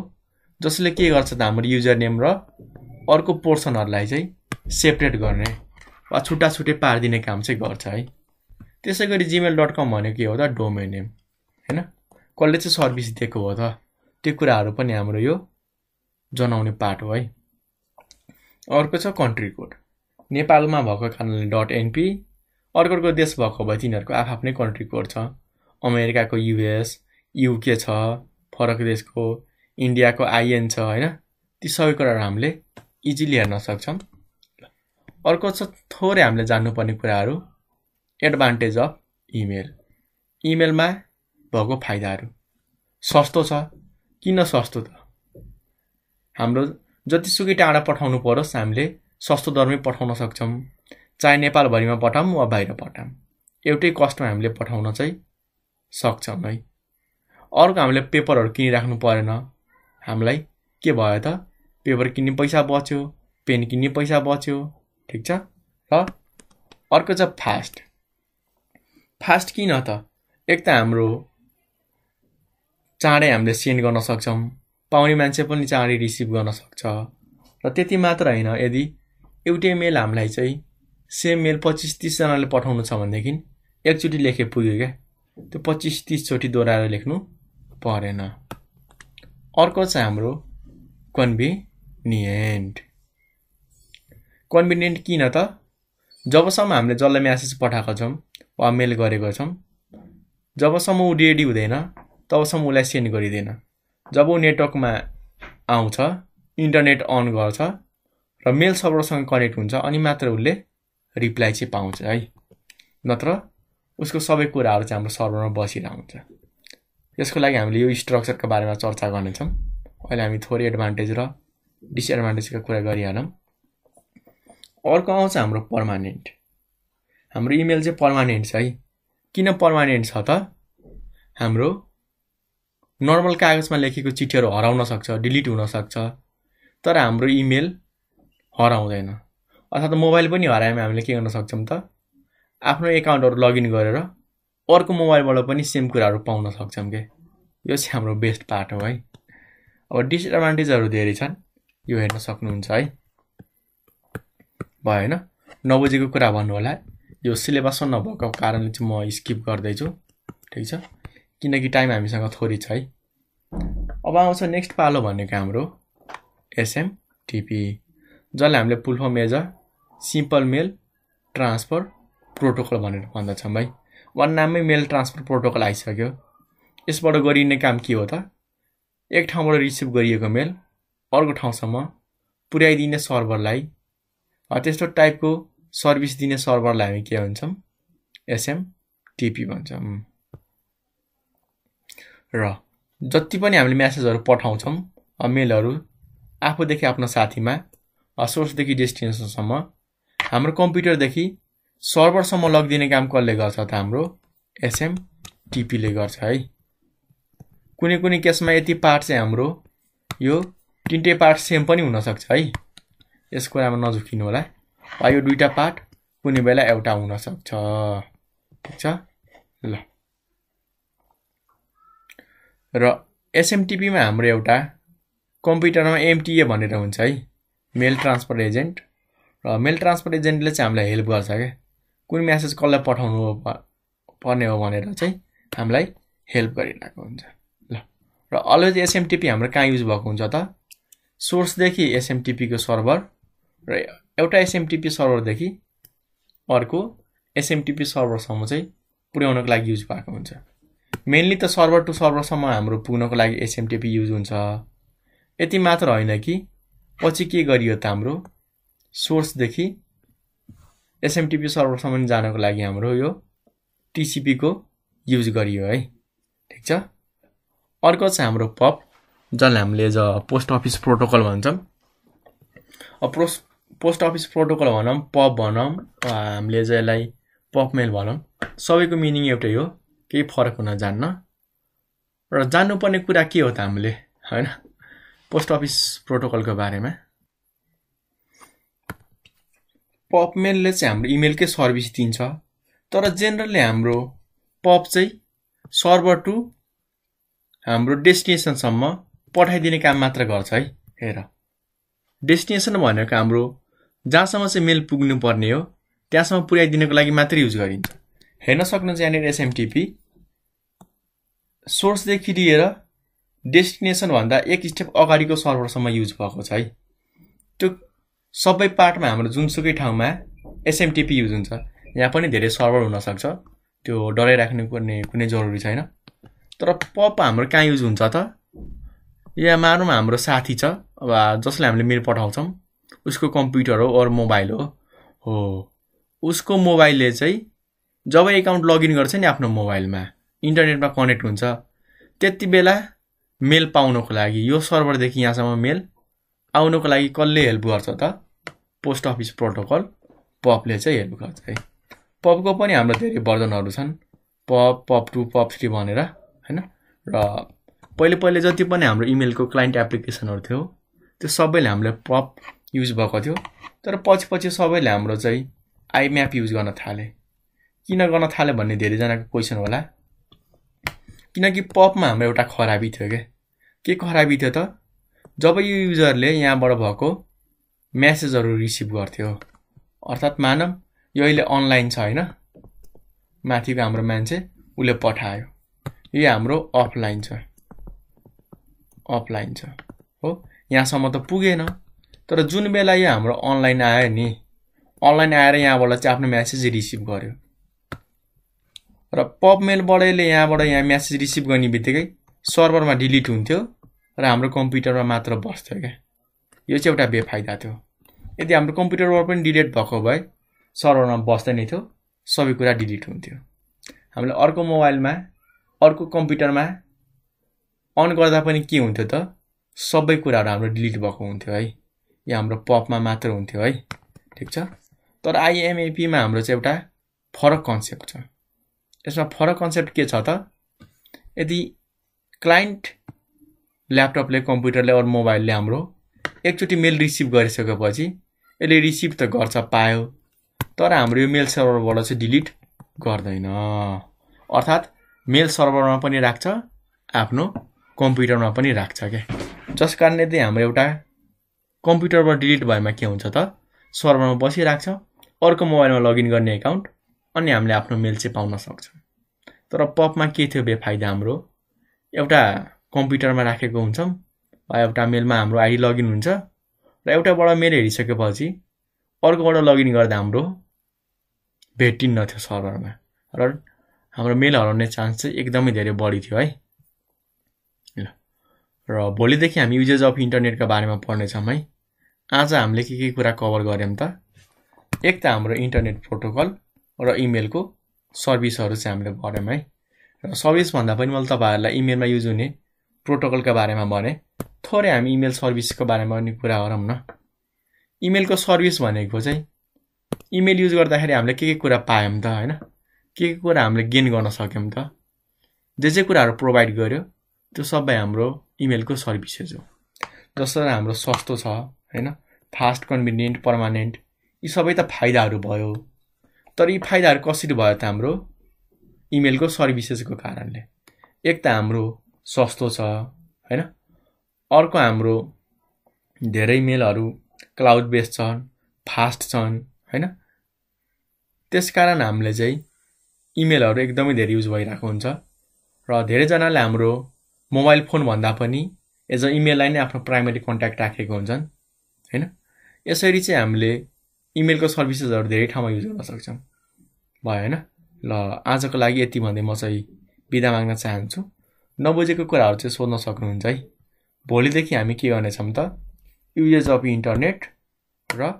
[SPEAKER 1] जसले के गर्छ त हाम्रो युजर नेम र अर्को पोर्सनहरूलाई चाहिँ सेपरेट गर्ने वा छुट्टा छुट्टै पारिदिने काम चाहिँ गर्छ है त्यसै गरी जिमेल डट कम भनेको के हो त डोमेन नेम होइन कसले चाहिँ सर्भिस दिएको हो त त्यो कुराहरू पनि हाम्रो यो जनाउने पार्ट हो है अर्को छ कन्ट्री कोड नेपालमा भएको कारणले डट एनपी अर्को अर्को देश भएको भए तिनीहरूको आफ्नै कन्ट्री कोड छ अमेरिकाको युएस युके छ फरक देशको इन्डियाको आइएन छ होइन ती सबै कुराहरू हामीले इजिली हेर्न सक्छौँ अर्को छ थोरै हामीले जान्नुपर्ने कुराहरू एडभान्टेज अफ इमेल इमेलमा भएको फाइदाहरू सस्तो छ किन सस्तो त हाम्रो जतिसुकै टाढा पठाउनु परोस् हामीले सस्तो दरमै पठाउन सक्छौँ चाहे नेपालभरिमा पठाऊँ वा बाहिर पठाऊँ एउटै कस्टमा हामीले पठाउन चाहिँ सक्छौँ है अर्को हामीले पेपरहरू किनिराख्नु परेन हामीलाई के भयो त पेपर किन्ने पैसा बच्यो पेन किन्ने पैसा बच्यो ठिक छ र अर्को छ फास्ट फास्ट किन त एक त हाम्रो चाँडै हामीले सेन्ड गर्न सक्छौँ पाउने मान्छे पनि चाँडै रिसिभ गर्न सक्छ र त्यति मात्र होइन यदि एउटै मेल हामीलाई चाहिँ सेम मेल पच्चिस तिसजनाले पठाउनु छ भनेदेखि एकचोटि लेखे पुग्यो क्या त्यो पच्चिस तिसचोटि दोहोऱ्याएर लेख्नु परेन अर्को चाहिँ हाम्रो कन्भिनियन्ट कन्भिनियन्ट किन त जबसम्म हामीले जसलाई म्यासेज पठाएको छौँ वा मेल गरेको छौँ जबसम्म ऊ रेडी हुँदैन तबसम्म उसलाई सेन्ड गरिँदैन जब ऊ नेटवर्कमा आउँछ इन्टरनेट अन गर्छ र मेल सर्भरसँग कनेक्ट हुन्छ अनि मात्र उसले रिप्लाई चाहिँ पाउँछ है नत्र उसको सबै कुराहरू चाहिँ हाम्रो सर्भरमा बसिरहेको हुन्छ यसको लागि हामीले यो स्ट्रक्चरको बारेमा चर्चा गर्नेछौँ अहिले हामी थोरै एडभान्टेज र डिसएडभान्टेजको कुरा गरिहालौँ अर्को आउँछ हाम्रो पर्मानेन्ट हाम्रो इमेल चाहिँ पर्मानेन्ट छ है किन पर्मानेन्ट छ त हाम्रो नर्मल कागजमा लेखेको चिठीहरू हराउन सक्छ डिलिट हुनसक्छ तर हाम्रो इमेल हराउँदैन अर्थात् मोबाइल पनि भने हामीले के गर्न सक्छौँ त आफ्नो एकाउन्टहरू लगइन गरेर अर्को मोबाइलबाट पनि सेम कुराहरू पाउन सक्छौँ के यो चाहिँ हाम्रो बेस्ट पार्ट हो है अब डिसएडभान्टेजहरू धेरै छन् यो हेर्न सक्नुहुन्छ है भएन नबुझेको कुरा भन्नु होला यो सिलेबसमा नभएको कारणले चाहिँ म स्किप गर्दैछु ठिक छ किनकि टाइम हामीसँग थोरै छ है अब आउँछ नेक्स्ट पालो भनेको हाम्रो एसएमटिपी जसलाई हामीले full major simple mail transfer protocol भनेर भन्दछौँ है वान नाममै मेल ट्रान्सफर प्रोटोकल आइसक्यो यसबाट गरिने काम के हो त एक ठाउँबाट रिसिभ गरिएको मेल अर्को ठाउँसम्म पुर्याइदिने सर्भरलाई त्यस्तो टाइपको सर्भिस दिने सर्भरलाई हामी के भन्छौँ एसएमटिपी भन्छौँ र जति पनि हामीले म्यासेजहरू पठाउँछौँ मेलहरू आफूदेखि आफ्नो साथीमा सोर्सदेखि डेस्टिनेसनसम्म हाम्रो कम्प्युटरदेखि सर्भरसम्म लगिदिने काम कसले गर्छ त हाम्रो एसएमटिपीले गर्छ है कुनै कुनै केसमा यति पार्ट चाहिँ हाम्रो यो तिनटै पार्ट सेम पनि हुनसक्छ है यस कुरामा नझुकिनु होला वा यो दुईवटा पार्ट कुनै बेला एउटा हुनसक्छ ठिक छ ल र एसएमटिपीमा हाम्रो एउटा कम्प्युटरमा एमटिए भनेर हुन्छ है मेल ट्रान्सपोर्ट एजेन्ट र मेल ट्रान्सपोर्ट एजेन्टले चाहिँ हामीलाई हेल्प गर्छ क्या कुन म्यासेज कसलाई पठाउनु हो पर्ने हो भनेर चाहिँ हामीलाई हेल्प गरिरहेको हुन्छ ल र अलवेज एसएमटिपी हाम्रो कहाँ युज भएको हुन्छ त सोर्सदेखि एसएमटिपीको सर्भर र एउटा एसएमटिपी सर्भरदेखि अर्को एसएमटिपी सर्भरसम्म चाहिँ पुर्याउनको लागि युज भएको हुन्छ मेन्ली त सर्भर टु सर्भरसम्म हाम्रो पुग्नको लागि एसएमटिपी युज हुन्छ यति मात्र होइन कि पछि के गरियो त हाम्रो सोर्सदेखि एसएमटिपी सर्भरसम्म जानको लागि हाम्रो यो टिसिपीको युज गरियो है ठिक छ अर्को छ हाम्रो पप जसलाई हामीले ज पोस्ट अफिस प्रोटोकल भन्छौँ प्रोस पोस्ट अफिस प्रोटोकल भनौँ पप भनौँ हामीले एज यसलाई पपमेल भनौँ सबैको मिनिङ एउटै हो केही फरक हुन जान्न र जान्नुपर्ने कुरा के हो त हामीले होइन पोस्ट अफिस प्रोटोकलको बारेमा पपमेलले चाहिँ हाम्रो इमेलकै सर्भिस दिन्छ तर जेनरली हाम्रो पप चाहिँ सर्भर टु हाम्रो डेस्टिनेसनसम्म पठाइदिने काम मात्र गर्छ है हेर डेस्टिनेसन भनेको हाम्रो जहाँसम्म चाहिँ मेल पुग्नु पर्ने हो त्यहाँसम्म पुर्याइदिनको लागि मात्रै युज गरिन्छ हेर्न सक्नुहुन्छ यहाँनिर एसएमटिपी सोर्सदेखि लिएर डेस्टिनेसनभन्दा एक स्टेप अगाडिको सर्भरसम्म युज भएको छ है त्यो सबै पार्टमा हाम्रो जुनसुकै ठाउँमा एसएमटिपी युज हुन्छ यहाँ पनि धेरै सर्भर हुनसक्छ त्यो डराइराख्नु पर्ने कुनै जरुरी छैन तर पप हाम्रो कहाँ युज हुन्छ त या मारौँ हाम्रो साथी छ अब जसले हामीले मेल पठाउँछौँ उसको कम्प्युटर हो अरू मोबाइल हो हो उसको मोबाइलले चाहिँ जब एकाउन्ट लगइन गर्छ नि आफ्नो मोबाइलमा इन्टरनेटमा कनेक्ट हुन्छ त्यति बेला मेल पाउनको लागि यो सर्भरदेखि यहाँसम्म मेल आउनको लागि कसले हेल्प गर्छ त पोस्ट अफिस प्रोटोकल पपले चाहिँ हेल्प गर्छ है पपको पनि हाम्रो धेरै वर्जनहरू छन् POP POP two POP three भनेर होइन र पहिले पहिले जति पनि हाम्रो इमेलको क्लाइन्ट एप्लिकेसनहरू थियो त्यो सबैले हामीले पप युज भएको थियो तर पछि पछि सबैले हाम्रो चाहिँ आइम्याप युज गर्न थाले किन गर्न थाले भन्ने धेरैजनाको क्वेसन होला किनकि पपमा हाम्रो एउटा खराबी थियो क्या के खराबी थियो त जब यो युजरले यहाँबाट भएको म्यासेजहरू रिसिभ गर्थ्यो अर्थात् मानव यो अहिले अनलाइन छ होइन माथिको हाम्रो मान्छे उसले पठायो यो हाम्रो अफलाइन छ अफलाइन छ हो यहाँसम्म त पुगेन तर जुन बेला यो हाम्रो अनलाइन आयो नि अनलाइन आएर यहाँबाट चाहिँ आफ्नो म्यासेज रिसिभ गर्यो र पबमेलबाटले यहाँबाट यहाँ म्यासेज रिसिभ गर्ने बित्तिकै सर्भरमा डिलिट हुन्थ्यो र हाम्रो कम्प्युटरमा मात्र बस्थ्यो क्या यो चाहिँ एउटा बेफाइदा थियो यदि हाम्रो कम्प्युटरबाट पनि डिलिट भएको भए सर्भरमा बस्दैन थियो सबै कुरा डिलिट हुन्थ्यो हामीले अर्को मोबाइलमा अर्को कम्प्युटरमा अन गर्दा पनि के हुन्थ्यो त सबै कुराहरू हाम्रो डिलिट भएको हुन्थ्यो है यो हाम्रो पपमा मात्र हुन्थ्यो है ठिक छ तर आइएमएपीमा हाम्रो चाहिँ एउटा फरक कन्सेप्ट छ यसमा फरक कन्सेप्ट के छ त यदि क्लाइन्ट ल्यापटपले कम्प्युटरले अरू मोबाइलले हाम्रो एकचोटि मेल रिसिभ गरिसकेपछि यसले रिसिभ त गर्छ पायो तर हाम्रो यो मेल सर्भरबाट चाहिँ डिलिट गर्दैन अर्थात् मेल सर्भरमा पनि राख्छ आफ्नो कम्प्युटरमा पनि राख्छ क्या जस कारणले यदि हाम्रो एउटा कम्प्युटरबाट डिलिट भएमा के हुन्छ त सर्भरमा बसिराख्छ अर्को मोबाइलमा लगइन गर्ने एकाउन्ट अनि हामीले आफ्नो मेल चाहिँ पाउन सक्छौँ तर पपमा के थियो बेफाइदा हाम्रो एउटा कम्प्युटरमा राखेको हुन्छौँ वा एउटा मेलमा हाम्रो आइडी लगइन हुन्छ र एउटाबाट मेल हेरिसकेपछि अर्कोबाट लगइन गर्दा हाम्रो भेटिन्न थियो सर्भरमा र हाम्रो मेल हराउने चान्स चाहिँ एकदमै धेरै बढी थियो है ल र भोलिदेखि हामी युजेज अफ इन्टरनेटका बारेमा पढ्नेछौँ है आज हामीले के के कुरा कभर गऱ्यौँ त एक त हाम्रो इन्टरनेट प्रोटोकल र इमेलको सर्भिसहरू चाहिँ हामीले भऱ्यौँ है र सर्भिसभन्दा पनि मैले तपाईँहरूलाई इमेलमा युज हुने प्रोटोकलका बारेमा भने थोरै हामी इमेल सर्भिसको बारेमा पनि कुरा गरौँ न इमेलको सर्भिस भनेको चाहिँ इमेल युज गर्दाखेरि हामीले के के कुरा पायौँ त होइन के के कुरा हामीले गेन गर्न सक्यौँ त जे जे कुराहरू प्रोभाइड गर्यो त्यो सबै हाम्रो इमेलको सर्भिसेस हो जसरी हाम्रो सस्तो छ होइन फास्ट कन्भिनियन्ट पर्मानेन्ट यी सबै त फाइदाहरू भयो तर यी फाइदाहरू कसरी भयो त हाम्रो इमेलको सर्भिसेसको कारणले एक त हाम्रो सस्तो छ होइन अर्को हाम्रो धेरै मेलहरू क्लाउड बेस्ड छन् फास्ट छन् होइन त्यस कारण हामीले चाहिँ इमेलहरू एकदमै धेरै युज भइरहेको हुन्छ र धेरैजनाले हाम्रो मोबाइल फोनभन्दा पनि एज अ इमेललाई नै आफ्नो प्राइमेरी कन्ट्याक्ट राखेको हुन्छन् होइन यसरी चाहिँ हामीले इमेलको सर्भिसेसहरू धेरै ठाउँमा युज गर्न सक्छौँ भयो होइन ल आजको लागि यति भन्दै म चाहिँ बिदा माग्न चाहन्छु नबुझेको कुराहरू चाहिँ सोध्न सक्नुहुन्छ है भोलिदेखि हामी के गर्नेछौँ त युजेज अफ इन्टरनेट र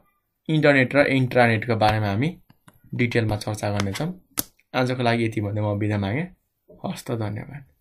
[SPEAKER 1] इन्टरनेट र इन्टरनेटको बारेमा हामी डिटेलमा चर्चा गर्नेछौँ आजको लागि यति भन्दै म बिदा मागेँ हस्त धन्यवाद